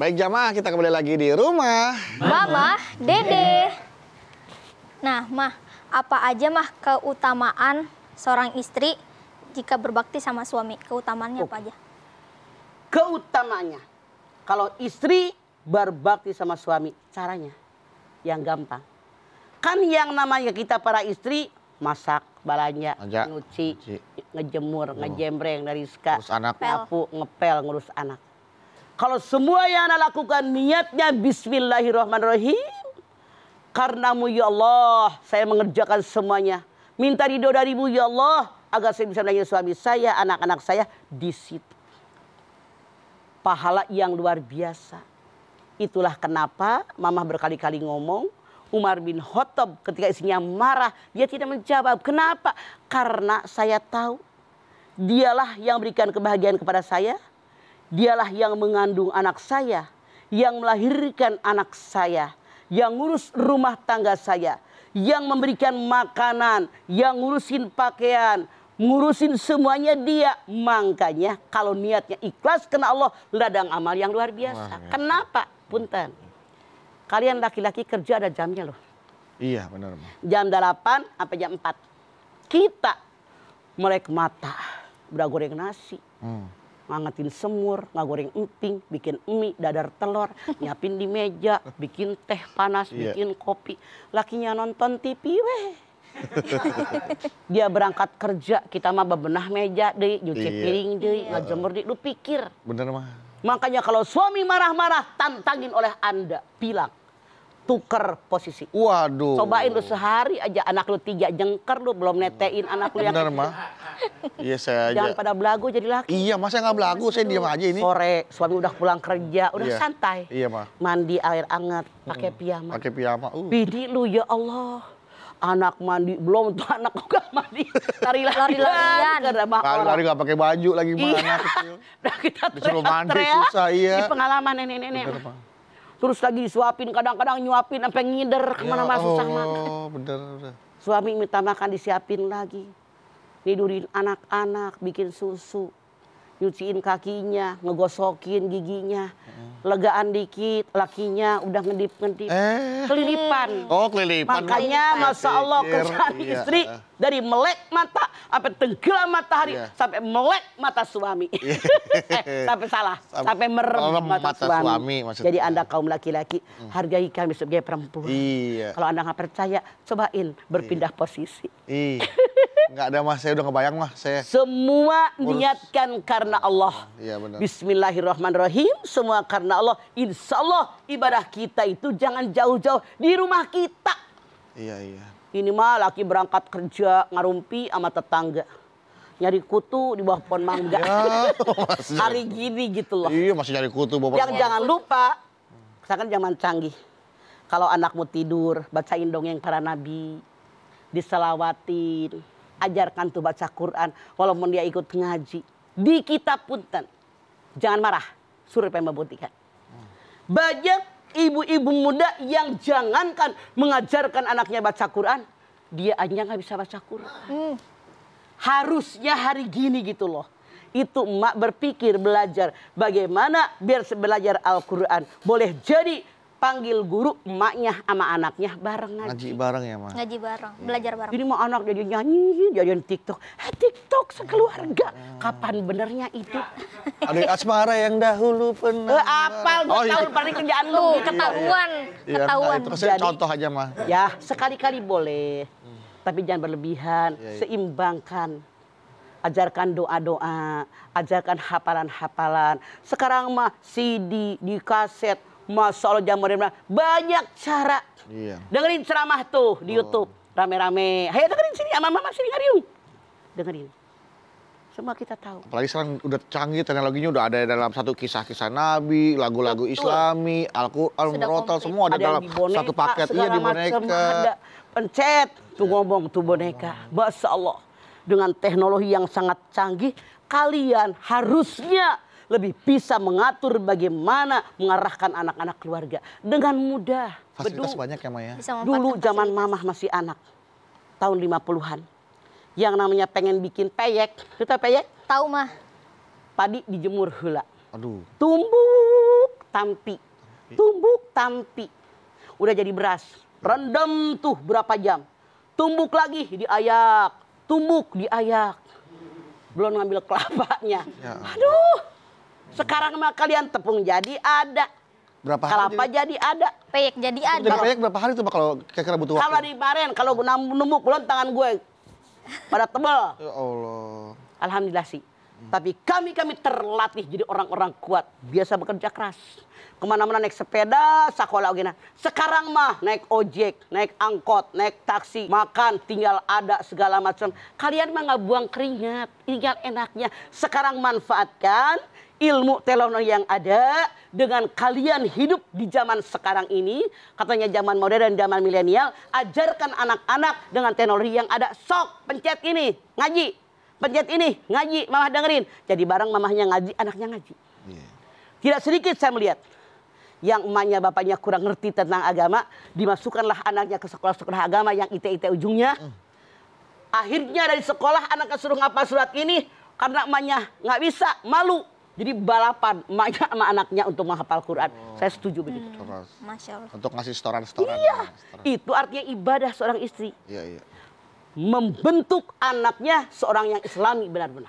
Baik jamaah, kita kembali lagi di rumah. Mama, Dede. Nah, Mah, apa aja Mah keutamaan seorang istri jika berbakti sama suami? Keutamaannya oh. apa aja? Keutamanya, kalau istri berbakti sama suami, caranya yang gampang. Kan yang namanya kita para istri, masak, balanya, nyuci, ngejemur, oh. ngejembreng dari ska, ngepel, ngepel, ngurus anak kalau semua yang anda lakukan niatnya bismillahirrahmanirrahim. Karenamu ya Allah, saya mengerjakan semuanya. Minta ridho darimu ya Allah, agar saya bisa melayani suami saya, anak-anak saya di situ. Pahala yang luar biasa. Itulah kenapa mamah berkali-kali ngomong, Umar bin Khattab ketika istrinya marah, dia tidak menjawab. Kenapa? Karena saya tahu dialah yang berikan kebahagiaan kepada saya Dialah yang mengandung anak saya, yang melahirkan anak saya, yang ngurus rumah tangga saya, yang memberikan makanan, yang ngurusin pakaian, ngurusin semuanya dia. Makanya kalau niatnya ikhlas kena Allah, ladang amal yang luar biasa. Wah, ya. Kenapa? Punten. Kalian laki-laki kerja ada jamnya loh. Iya benar. Jam 8 apa jam 4. Kita melek mata, udah goreng nasi. Hmm ngangetin semur, ngagoreng emping, bikin mie, dadar telur, nyiapin di meja, bikin teh panas, yeah. bikin kopi. Lakinya nonton TV, weh. dia berangkat kerja, kita mah bebenah meja deh, nyuci yeah. piring deh, yeah. ngajemur deh, lu pikir. Bener mah. Makanya kalau suami marah-marah, tantangin oleh Anda, bilang tuker posisi. Waduh. Cobain lu sehari aja anak lu tiga jengker lu belum netein anak lu yang Benar, mah. Iya saya aja. Jangan pada belagu jadi laki. Iya, Mas nggak belagu, saya diam aja ini. Sore suami udah pulang kerja, udah iya. santai. Iya, Mah. Mandi air hangat, pakai piyama. Pakai piyama. Uh. Bidi lu ya Allah anak mandi belum tuh anak juga mandi lari lari lari lari lari nggak pakai baju lagi mana iya. kecil nah, kita disuruh mandi susah iya pengalaman nenek nenek terus lagi disuapin kadang-kadang nyuapin sampai ngider kemana-mana ya susah oh, makan bener, bener. suami minta makan disiapin lagi tidurin anak-anak bikin susu nyuciin kakinya, ngegosokin giginya, legaan dikit, lakinya udah ngedip-ngedip, eh. kelilipan. Oh kelilipan. Makanya kelilipan. Masya Allah kesan iya. istri dari melek mata, sampai tenggelam matahari, iya. sampai melek mata suami. eh, sampai salah, sampai merem, mata, mata suami. suami Jadi Anda kaum laki-laki, hmm. hargai kami sebagai perempuan. Iya. Kalau Anda nggak percaya, cobain berpindah iya. posisi. Iya. Nggak ada mas, saya udah ngebayang mah. Saya semua urus. niatkan karena Allah. Iya benar. Bismillahirrahmanirrahim, semua karena Allah. Insya Allah ibadah kita itu jangan jauh-jauh di rumah kita. Iya iya. Ini mah laki berangkat kerja ngarumpi sama tetangga nyari kutu di bawah pohon mangga. Ya, oh, Hari gini gitu loh. Iya masih nyari kutu bawah Yang jangan lupa, Misalkan zaman canggih. Kalau anakmu tidur, bacain dongeng para nabi, diselawatin ajarkan tuh baca Quran walaupun dia ikut ngaji di kitab punten jangan marah suruh pembuktikan banyak ibu-ibu muda yang jangankan mengajarkan anaknya baca Quran dia aja nggak bisa baca Quran hmm. harusnya hari gini gitu loh itu emak berpikir belajar bagaimana biar belajar Al-Quran boleh jadi panggil guru emaknya sama anaknya bareng ngaji. Ngaji bareng ya, Mak? Ngaji bareng, belajar bareng. Jadi mau anak jadi nyanyi, jadi TikTok. Eh, TikTok sekeluarga. Kapan benernya itu? Adik asmara yang dahulu pernah. Eh, apal gue oh, iya. tahu paling kerjaan lu. Ketahuan, iya, iya, ketahuan. Iya, iya nah, itu kan contoh aja, Mak. Ya, sekali-kali boleh. Hmm. Tapi jangan berlebihan, iya, iya. seimbangkan ajarkan doa-doa, ajarkan hafalan-hafalan. Sekarang mah CD di kaset, Masya Allah jam banyak cara. Iya. Dengerin ceramah tuh di oh. YouTube rame-rame. Ayo dengerin sini, sama mama sini ngariung. Dengerin. Semua kita tahu. Apalagi sekarang udah canggih teknologinya udah ada dalam satu kisah-kisah Nabi, lagu-lagu Islami, Al-Qur'an, Rotal semua ada, ada dalam boneka, satu paket. Iya di boneka. Ada pencet, tuh ngomong tuh boneka. Masya Allah. Dengan teknologi yang sangat canggih, kalian harusnya lebih bisa mengatur bagaimana mengarahkan anak-anak keluarga dengan mudah. Fasilitas banyak ya Maya. Dulu zaman mamah masih anak, tahun 50-an. Yang namanya pengen bikin peyek, kita peyek? Tahu mah. Padi dijemur hula. Aduh. Tumbuk tampi. Tumbuk tampi. Udah jadi beras. Rendam tuh berapa jam. Tumbuk lagi diayak. Tumbuk diayak belum ngambil kelapanya. Ya. Aduh, sekarang mah kalian tepung jadi ada. Berapa hari? Kelapa jadi, jadi ada. Peyek jadi ada. Jadi peyek berapa hari tuh kalau kira-kira butuh waktu? Kalau di kemarin kalau nemu pulang tangan gue pada tebel. Ya Allah. Alhamdulillah sih. Tapi kami kami terlatih jadi orang-orang kuat, biasa bekerja keras. Kemana-mana naik sepeda, sekolah ogena. Sekarang mah naik ojek, naik angkot, naik taksi, makan, tinggal ada segala macam. Kalian mah nggak buang keringat, tinggal enaknya. Sekarang manfaatkan ilmu telono yang ada dengan kalian hidup di zaman sekarang ini, katanya zaman modern, dan zaman milenial, ajarkan anak-anak dengan teknologi yang ada. Sok, pencet ini, ngaji. Pencet ini, ngaji. mama dengerin. Jadi barang mamahnya ngaji, anaknya ngaji. Iya. Tidak sedikit saya melihat yang emaknya bapaknya kurang ngerti tentang agama, dimasukkanlah anaknya ke sekolah-sekolah agama yang ite-ite ujungnya. Akhirnya dari sekolah anak kesuruh ngapa surat ini karena emaknya nggak bisa, malu. Jadi balapan emaknya sama anaknya untuk menghafal Quran. Oh. Saya setuju begitu. Hmm. Terus. Masya Allah. Untuk ngasih setoran-setoran. Iya. setoran. Itu artinya ibadah seorang istri. Iya, iya. Membentuk anaknya seorang yang islami benar-benar.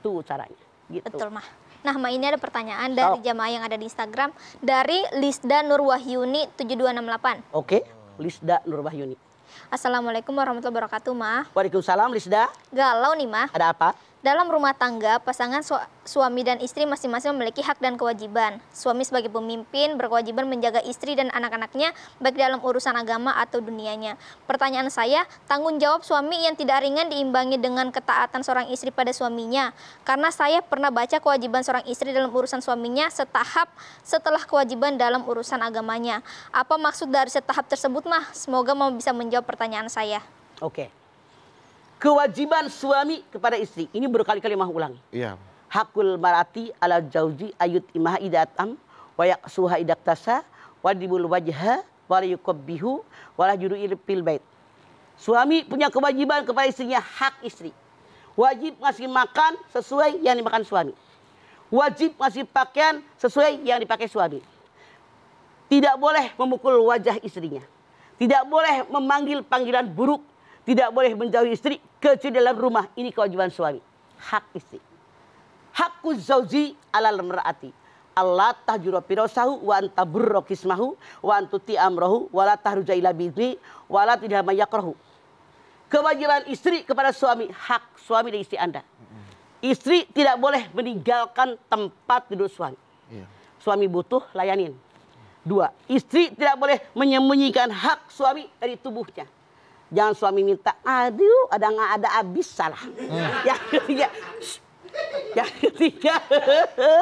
Itu caranya. Gitu. Betul, Mah. Nah, Ma ini ada pertanyaan dari oh. jamaah yang ada di Instagram. Dari Lisda Nur Wahyuni 7268. Oke, okay. Lisda Nur Wahyuni. Assalamualaikum warahmatullahi wabarakatuh, Ma. Waalaikumsalam, Lisda. Galau nih, Ma. Ada apa? Dalam rumah tangga, pasangan su suami dan istri masing-masing memiliki hak dan kewajiban. Suami sebagai pemimpin berkewajiban menjaga istri dan anak-anaknya baik dalam urusan agama atau dunianya. Pertanyaan saya, tanggung jawab suami yang tidak ringan diimbangi dengan ketaatan seorang istri pada suaminya. Karena saya pernah baca kewajiban seorang istri dalam urusan suaminya setahap setelah kewajiban dalam urusan agamanya. Apa maksud dari setahap tersebut, Mah? Semoga mau bisa menjawab pertanyaan saya. Oke. Okay kewajiban suami kepada istri. Ini berkali-kali mah ulangi. Iya. Hakul marati ala jauji ayut imah idatam wayak suha idak tasa wadibul wajha bihu walajuru ilpil bait. Suami punya kewajiban kepada istrinya hak istri. Wajib ngasih makan sesuai yang dimakan suami. Wajib ngasih pakaian sesuai yang dipakai suami. Tidak boleh memukul wajah istrinya. Tidak boleh memanggil panggilan buruk tidak boleh menjauhi istri kecuali dalam rumah ini kewajiban suami hak istri hakku Zauzi alal merati Allah tahjura pirosahu wa anta burro kismahu wa antuti amrohu wa la tahruja ila bizni wa la tidhama kewajiban istri kepada suami hak suami dan istri Anda istri tidak boleh meninggalkan tempat tidur suami iya. suami butuh layanin dua istri tidak boleh menyembunyikan hak suami dari tubuhnya Jangan suami minta, aduh ada nggak ada abis salah. Hmm. Yang ketiga, yang ketiga, ya, ya.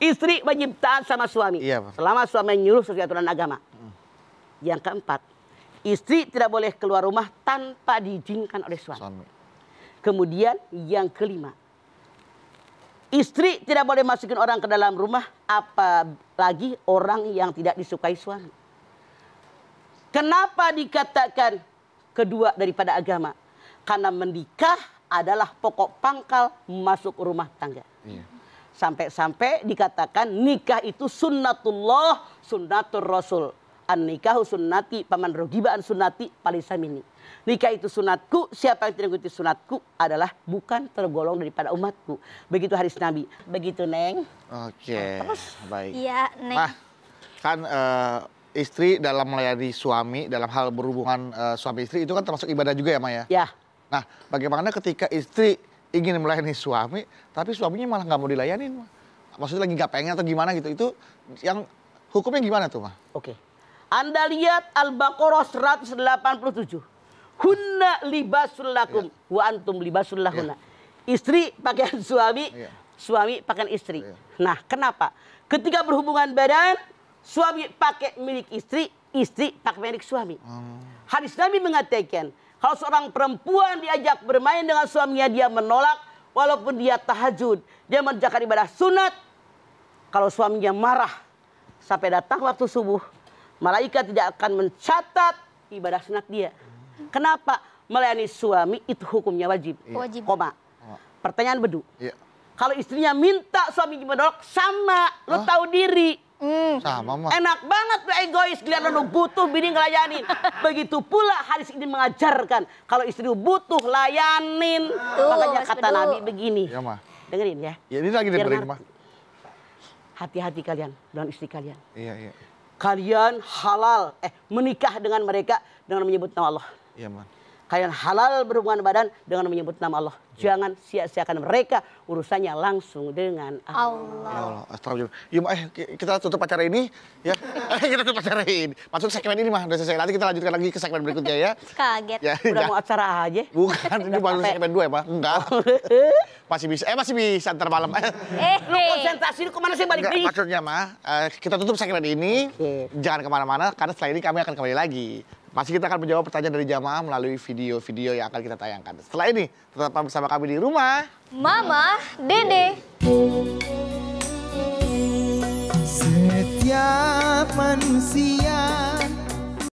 istri wajib taat sama suami. Iya, Selama suami nyuruh sesuai aturan agama. Hmm. Yang keempat, istri tidak boleh keluar rumah tanpa diizinkan oleh suami. suami. Kemudian yang kelima, istri tidak boleh masukin orang ke dalam rumah apalagi orang yang tidak disukai suami. Kenapa dikatakan kedua daripada agama. Karena menikah adalah pokok pangkal masuk rumah tangga. sampai iya. Sampai-sampai dikatakan nikah itu sunnatullah, sunnatur rasul. An nikahu sunnati, paman rogibaan sunnati, palisamini. Nikah itu sunatku, siapa yang tidak mengikuti sunatku adalah bukan tergolong daripada umatku. Begitu hadis Nabi. Begitu, Neng. Oke, okay. baik. Iya, Neng. Mah, kan uh, istri dalam melayani suami dalam hal berhubungan uh, suami istri itu kan termasuk ibadah juga ya Maya? Ya. Nah, bagaimana ketika istri ingin melayani suami tapi suaminya malah nggak mau dilayani? Maksudnya lagi nggak pengen atau gimana gitu? Itu yang hukumnya gimana tuh, Ma? Oke. Anda lihat Al-Baqarah 187. Hunna libasul lakum ya. wa antum libasul lahunna. Ya. Istri pakaian suami, ya. suami pakaian istri. Ya. Nah, kenapa? Ketika berhubungan badan Suami pakai milik istri, istri pakai milik suami. Hmm. Hadis Nabi mengatakan, kalau seorang perempuan diajak bermain dengan suaminya, dia menolak walaupun dia tahajud. Dia menjalankan ibadah sunat. Kalau suaminya marah, sampai datang waktu subuh, malaikat tidak akan mencatat ibadah sunat dia. Kenapa? Melayani suami itu hukumnya wajib. Iya. Wajib. Koma. Oh. Pertanyaan bedu. Iya. Kalau istrinya minta suami menolak, sama. Lo tahu diri sama, Enak banget lu egois, kelihatan lu butuh bini ngelayanin. Begitu pula hadis ini mengajarkan kalau istri lu butuh layanin. Tuh, Makanya kata dulu. Nabi begini. Ya, Ma. Dengerin ya. Ya ini lagi dengerin, mah. Hati-hati kalian dengan istri kalian. Iya, iya. Kalian halal eh menikah dengan mereka dengan menyebut nama Allah. Iya, mah kalian halal berhubungan badan dengan menyebut nama Allah. Jangan sia-siakan mereka urusannya langsung dengan Allah. Ya Allah. Astagfirullah. Yum, ya, eh kita tutup acara ini ya. kita tutup acara ini. Masuk segmen ini mah udah selesai. Nanti kita lanjutkan lagi ke segmen berikutnya ya. Kaget. Ya, udah enggak. mau acara aja. Bukan, ini baru segmen dua ya, Pak. Enggak. masih bisa. Eh masih bisa antar malam. Eh, lu konsentrasi lu kemana sih balik lagi? Maksudnya mah eh, kita tutup segmen ini. Okay. Jangan kemana-mana karena setelah ini kami akan kembali lagi. Masih kita akan menjawab pertanyaan dari jamaah melalui video-video yang akan kita tayangkan. Setelah ini, tetap bersama kami di rumah. Mama Dede. Setiap manusia